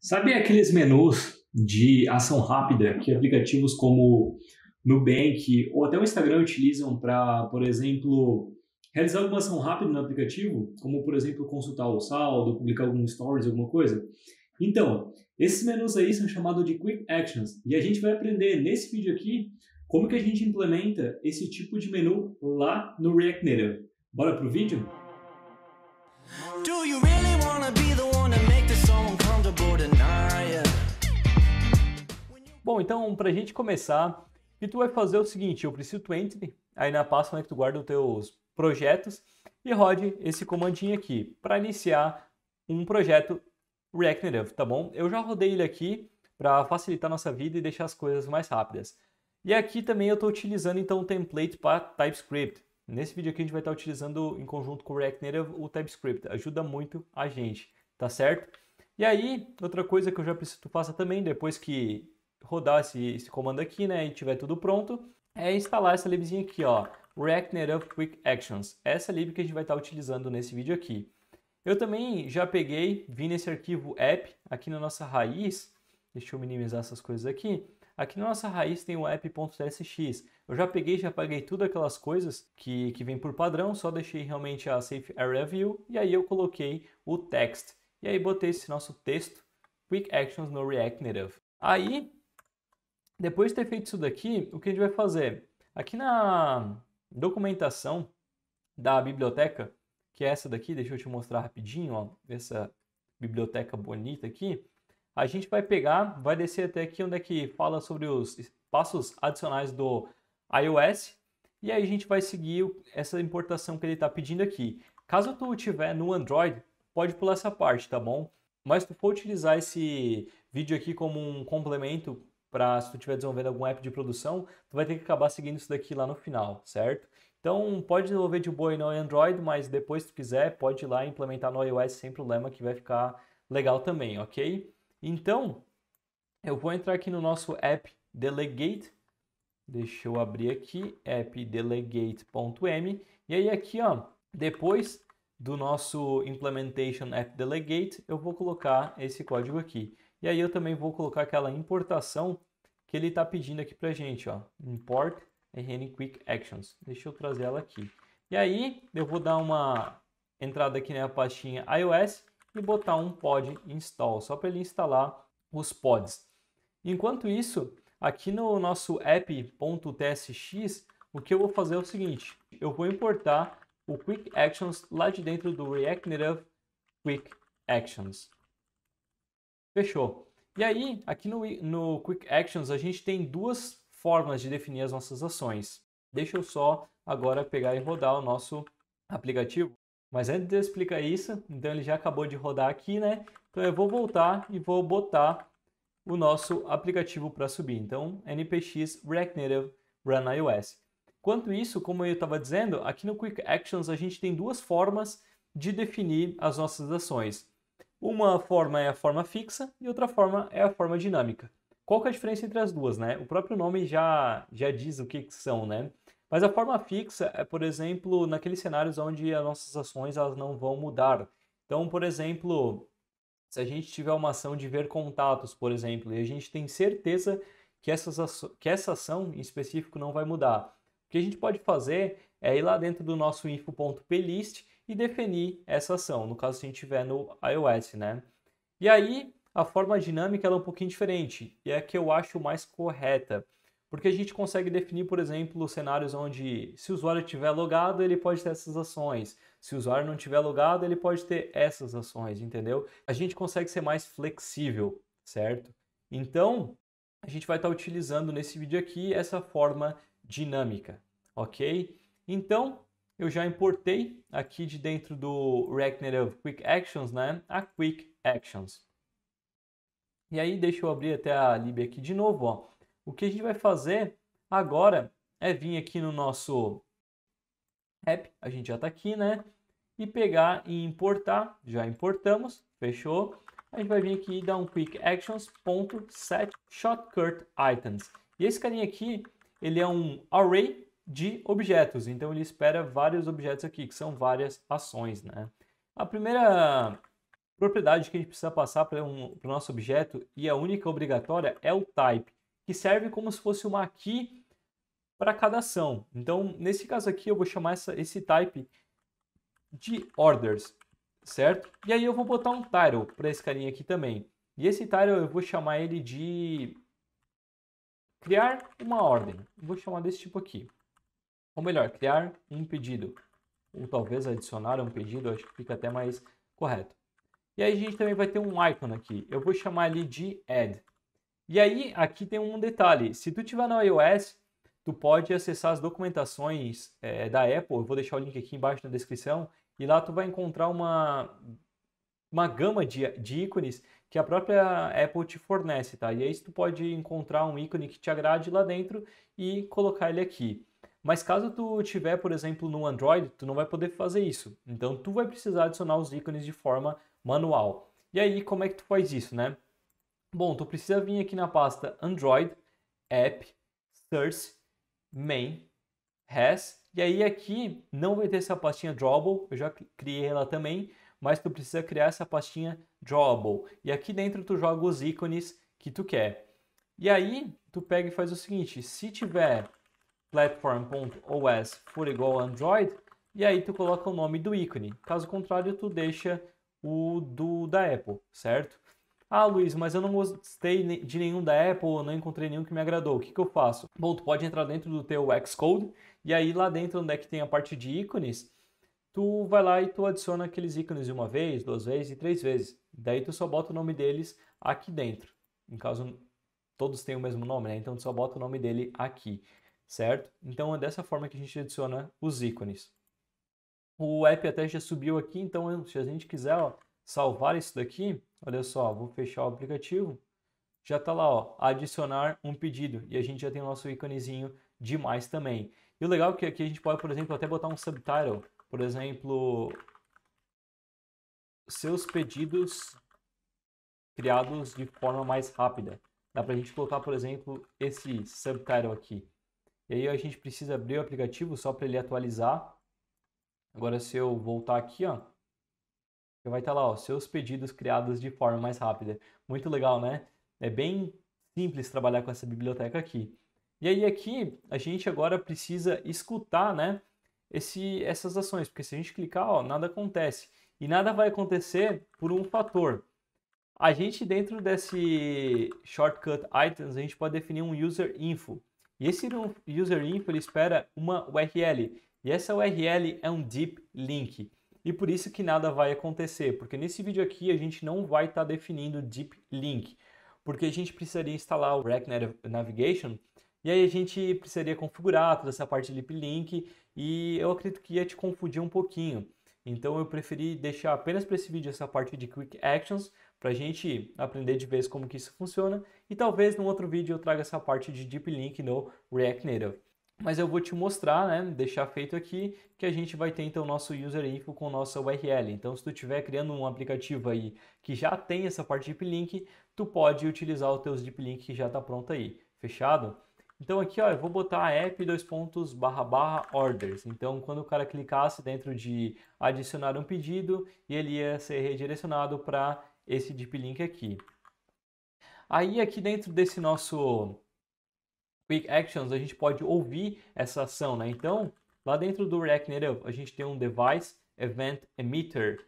Sabe aqueles menus de ação rápida que aplicativos como Nubank ou até o Instagram utilizam para, por exemplo, realizar alguma ação rápida no aplicativo, como por exemplo consultar o saldo, publicar algum stories, alguma coisa? Então, esses menus aí são chamados de Quick Actions e a gente vai aprender nesse vídeo aqui como que a gente implementa esse tipo de menu lá no React Native. Bora pro vídeo? Do Bom, então, para a gente começar, e tu vai fazer é o seguinte, eu preciso tu entre aí na pasta onde é tu guarda os teus projetos e rode esse comandinho aqui para iniciar um projeto React Native, tá bom? Eu já rodei ele aqui para facilitar nossa vida e deixar as coisas mais rápidas. E aqui também eu estou utilizando então o template para TypeScript. Nesse vídeo aqui a gente vai estar tá utilizando em conjunto com o React Native o TypeScript, ajuda muito a gente, tá certo? E aí, outra coisa que eu já preciso que tu faça também, depois que rodar esse, esse comando aqui, né, e tiver tudo pronto, é instalar essa libzinha aqui, ó, React Native Quick Actions. Essa lib que a gente vai estar utilizando nesse vídeo aqui. Eu também já peguei, vi nesse arquivo app, aqui na nossa raiz, deixa eu minimizar essas coisas aqui, aqui na nossa raiz tem o app.tsx. Eu já peguei, já paguei tudo aquelas coisas que, que vem por padrão, só deixei realmente a Safe Area View, e aí eu coloquei o text. E aí botei esse nosso texto, Quick Actions no React Native. Aí, depois de ter feito isso daqui, o que a gente vai fazer? Aqui na documentação da biblioteca, que é essa daqui, deixa eu te mostrar rapidinho, ó, essa biblioteca bonita aqui, a gente vai pegar, vai descer até aqui onde é que fala sobre os passos adicionais do iOS, e aí a gente vai seguir essa importação que ele está pedindo aqui. Caso tu tiver no Android, pode pular essa parte, tá bom? Mas tu for utilizar esse vídeo aqui como um complemento para se tu estiver desenvolvendo algum app de produção, tu vai ter que acabar seguindo isso daqui lá no final, certo? Então, pode desenvolver de boa no Android, mas depois se tu quiser, pode ir lá implementar no iOS sem problema que vai ficar legal também, ok? Então, eu vou entrar aqui no nosso app Delegate. Deixa eu abrir aqui, appdelegate.m. E aí aqui, ó, depois do nosso implementation app delegate, eu vou colocar esse código aqui. E aí eu também vou colocar aquela importação que ele está pedindo aqui para a gente, ó, import RN Quick Actions. Deixa eu trazer ela aqui. E aí eu vou dar uma entrada aqui na né, pastinha iOS e botar um pod install, só para ele instalar os pods. Enquanto isso, aqui no nosso app.tsx, o que eu vou fazer é o seguinte, eu vou importar o Quick Actions lá de dentro do React Native Quick Actions. Fechou. E aí, aqui no, no Quick Actions, a gente tem duas formas de definir as nossas ações. Deixa eu só agora pegar e rodar o nosso aplicativo. Mas antes de eu explicar isso, então ele já acabou de rodar aqui, né? Então eu vou voltar e vou botar o nosso aplicativo para subir. Então, NPX React Native Run iOS. Quanto isso, como eu estava dizendo, aqui no Quick Actions a gente tem duas formas de definir as nossas ações. Uma forma é a forma fixa e outra forma é a forma dinâmica. Qual que é a diferença entre as duas, né? O próprio nome já, já diz o que, que são, né? Mas a forma fixa é, por exemplo, naqueles cenários onde as nossas ações elas não vão mudar. Então, por exemplo, se a gente tiver uma ação de ver contatos, por exemplo, e a gente tem certeza que, essas, que essa ação em específico não vai mudar, o que a gente pode fazer é ir lá dentro do nosso info.plist e definir essa ação, no caso se a gente estiver no iOS, né? E aí, a forma dinâmica é um pouquinho diferente e é a que eu acho mais correta, porque a gente consegue definir, por exemplo, cenários onde se o usuário estiver logado, ele pode ter essas ações. Se o usuário não estiver logado, ele pode ter essas ações, entendeu? A gente consegue ser mais flexível, certo? Então, a gente vai estar utilizando nesse vídeo aqui essa forma dinâmica, ok? Então, eu já importei aqui de dentro do React Native Quick Actions, né, a Quick Actions. E aí, deixa eu abrir até a lib aqui de novo, ó. O que a gente vai fazer agora é vir aqui no nosso app, a gente já está aqui, né? E pegar e importar, já importamos, fechou? A gente vai vir aqui e dar um quick actions.setShotcutItems. shortcut items. E esse carinha aqui, ele é um array de objetos. Então ele espera vários objetos aqui, que são várias ações, né? A primeira propriedade que a gente precisa passar para um, o nosso objeto e a única obrigatória é o type, que serve como se fosse uma key para cada ação. Então, nesse caso aqui, eu vou chamar essa, esse type de orders, certo? E aí eu vou botar um title para esse carinha aqui também. E esse title eu vou chamar ele de criar uma ordem. Vou chamar desse tipo aqui. Ou melhor, criar um pedido. Ou talvez adicionar um pedido, acho que fica até mais correto. E aí a gente também vai ter um icon aqui. Eu vou chamar ele de add. E aí aqui tem um detalhe. Se tu tiver no iOS, tu pode acessar as documentações é, da Apple. Eu vou deixar o link aqui embaixo na descrição. E lá tu vai encontrar uma, uma gama de, de ícones que a própria Apple te fornece, tá? E aí tu pode encontrar um ícone que te agrade lá dentro e colocar ele aqui. Mas caso tu tiver, por exemplo, no Android, tu não vai poder fazer isso. Então tu vai precisar adicionar os ícones de forma manual. E aí, como é que tu faz isso, né? Bom, tu precisa vir aqui na pasta Android, App, Search, Main, Has, e aí aqui não vai ter essa pastinha Drawable, eu já criei ela também, mas tu precisa criar essa pastinha Drawable. E aqui dentro tu joga os ícones que tu quer. E aí, tu pega e faz o seguinte, se tiver platform.os for igual Android e aí tu coloca o nome do ícone. Caso contrário, tu deixa o do da Apple, certo? Ah, Luiz, mas eu não gostei de nenhum da Apple, não encontrei nenhum que me agradou. O que, que eu faço? Bom, tu pode entrar dentro do teu Xcode e aí lá dentro onde é que tem a parte de ícones, tu vai lá e tu adiciona aqueles ícones uma vez, duas vezes e três vezes. Daí tu só bota o nome deles aqui dentro. Em caso todos têm o mesmo nome, né? Então tu só bota o nome dele aqui certo? Então é dessa forma que a gente adiciona os ícones. O app até já subiu aqui, então se a gente quiser ó, salvar isso daqui, olha só, vou fechar o aplicativo, já está lá, ó, adicionar um pedido, e a gente já tem o nosso íconezinho demais também. E o legal é que aqui a gente pode, por exemplo, até botar um subtitle, por exemplo, seus pedidos criados de forma mais rápida. Dá para a gente colocar, por exemplo, esse subtitle aqui. E aí a gente precisa abrir o aplicativo só para ele atualizar. Agora se eu voltar aqui, ó, vai estar tá lá, ó, seus pedidos criados de forma mais rápida. Muito legal, né? É bem simples trabalhar com essa biblioteca aqui. E aí aqui a gente agora precisa escutar, né, esse, essas ações, porque se a gente clicar, ó, nada acontece. E nada vai acontecer por um fator. A gente dentro desse shortcut items, a gente pode definir um user info. E esse user info ele espera uma URL. E essa URL é um deep link. E por isso que nada vai acontecer, porque nesse vídeo aqui a gente não vai estar tá definindo deep link, porque a gente precisaria instalar o React Navigation e aí a gente precisaria configurar toda essa parte de deep link e eu acredito que ia te confundir um pouquinho. Então eu preferi deixar apenas para esse vídeo essa parte de quick actions, para a gente aprender de vez como que isso funciona e talvez num outro vídeo eu traga essa parte de Deep Link no React Native. Mas eu vou te mostrar, né, deixar feito aqui, que a gente vai ter então o nosso user info com nossa URL. Então se tu estiver criando um aplicativo aí que já tem essa parte de Deep Link, tu pode utilizar os teu Deep Link que já está pronto aí. Fechado? Então aqui ó, eu vou botar app dois pontos barra barra orders. Então quando o cara clicasse dentro de adicionar um pedido, ele ia ser redirecionado para esse deep link aqui. Aí aqui dentro desse nosso Quick Actions, a gente pode ouvir essa ação, né? Então, lá dentro do React Native, a gente tem um device event emitter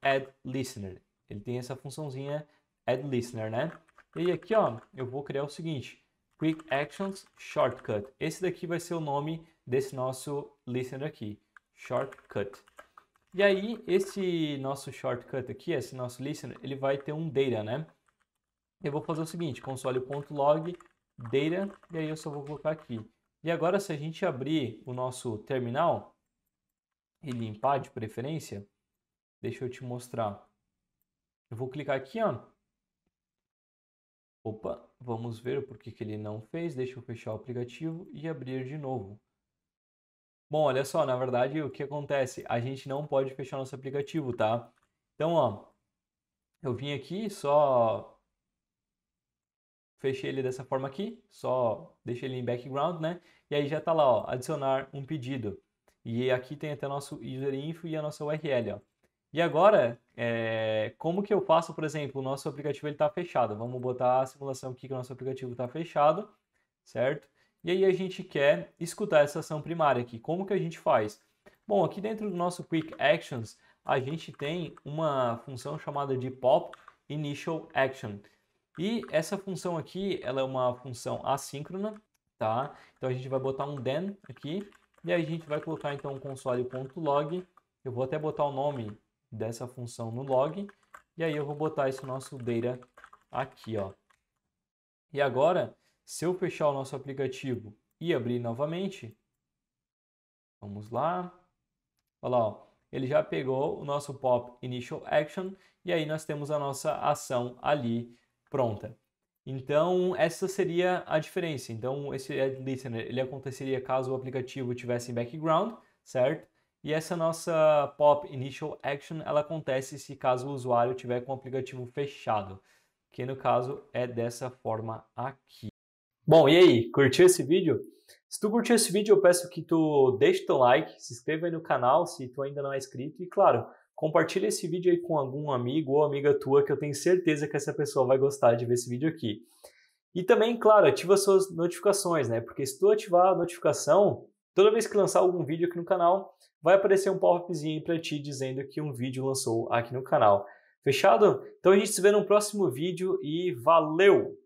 add listener. Ele tem essa funçãozinha add listener, né? E aqui, ó, eu vou criar o seguinte, Quick Actions Shortcut. Esse daqui vai ser o nome desse nosso listener aqui, Shortcut. E aí, esse nosso shortcut aqui, esse nosso listener, ele vai ter um data, né? Eu vou fazer o seguinte, console.log data, e aí eu só vou colocar aqui. E agora, se a gente abrir o nosso terminal e limpar de preferência, deixa eu te mostrar. Eu vou clicar aqui, ó. Opa, vamos ver por que ele não fez. Deixa eu fechar o aplicativo e abrir de novo. Bom, olha só, na verdade, o que acontece? A gente não pode fechar nosso aplicativo, tá? Então, ó, eu vim aqui, só fechei ele dessa forma aqui, só deixei ele em background, né? E aí já tá lá, ó, adicionar um pedido. E aqui tem até nosso user info e a nossa URL, ó. E agora, é... como que eu faço, por exemplo, o nosso aplicativo ele tá fechado. Vamos botar a simulação aqui que o nosso aplicativo está fechado, certo? E aí a gente quer escutar essa ação primária aqui. Como que a gente faz? Bom, aqui dentro do nosso Quick Actions, a gente tem uma função chamada de Pop Initial Action. E essa função aqui, ela é uma função assíncrona, tá? Então a gente vai botar um then aqui e aí a gente vai colocar então console.log. Eu vou até botar o nome dessa função no log e aí eu vou botar esse nosso data aqui, ó. E agora se eu fechar o nosso aplicativo e abrir novamente, vamos lá. Olha lá, ó. ele já pegou o nosso pop initial action e aí nós temos a nossa ação ali pronta. Então, essa seria a diferença. Então, esse add é, Listener, né, ele aconteceria caso o aplicativo tivesse em background, certo? E essa nossa Pop Initial Action, ela acontece se caso o usuário tiver com o aplicativo fechado, que no caso é dessa forma aqui. Bom, e aí, curtiu esse vídeo? Se tu curtiu esse vídeo, eu peço que tu deixe teu like, se inscreva aí no canal se tu ainda não é inscrito e, claro, compartilha esse vídeo aí com algum amigo ou amiga tua que eu tenho certeza que essa pessoa vai gostar de ver esse vídeo aqui. E também, claro, ativa suas notificações, né? Porque se tu ativar a notificação, toda vez que lançar algum vídeo aqui no canal, vai aparecer um pop-upzinho para ti dizendo que um vídeo lançou aqui no canal. Fechado? Então a gente se vê no próximo vídeo e valeu!